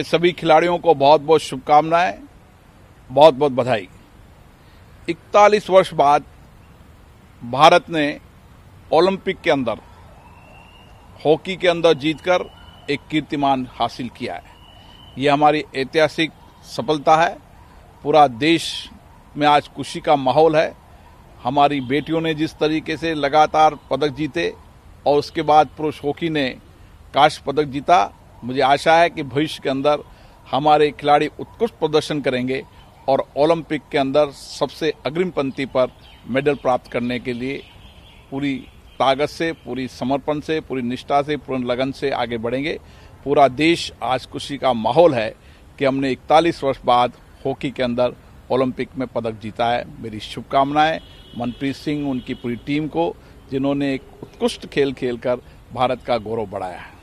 सभी खिलाड़ियों को बहुत बहुत शुभकामनाएं बहुत बहुत बधाई 41 वर्ष बाद भारत ने ओलंपिक के अंदर हॉकी के अंदर जीतकर एक कीर्तिमान हासिल किया है ये हमारी ऐतिहासिक सफलता है पूरा देश में आज खुशी का माहौल है हमारी बेटियों ने जिस तरीके से लगातार पदक जीते और उसके बाद पुरुष हॉकी ने काश पदक जीता मुझे आशा है कि भविष्य के अंदर हमारे खिलाड़ी उत्कृष्ट प्रदर्शन करेंगे और ओलंपिक के अंदर सबसे अग्रिम पंक्ति पर मेडल प्राप्त करने के लिए पूरी ताकत से पूरी समर्पण से पूरी निष्ठा से पूर्ण लगन से आगे बढ़ेंगे पूरा देश आज खुशी का माहौल है कि हमने इकतालीस वर्ष बाद हॉकी के अंदर ओलंपिक में पदक जीता है मेरी शुभकामनाएं मनप्रीत सिंह उनकी पूरी टीम को जिन्होंने एक उत्कृष्ट खेल खेलकर भारत का गौरव बढ़ाया है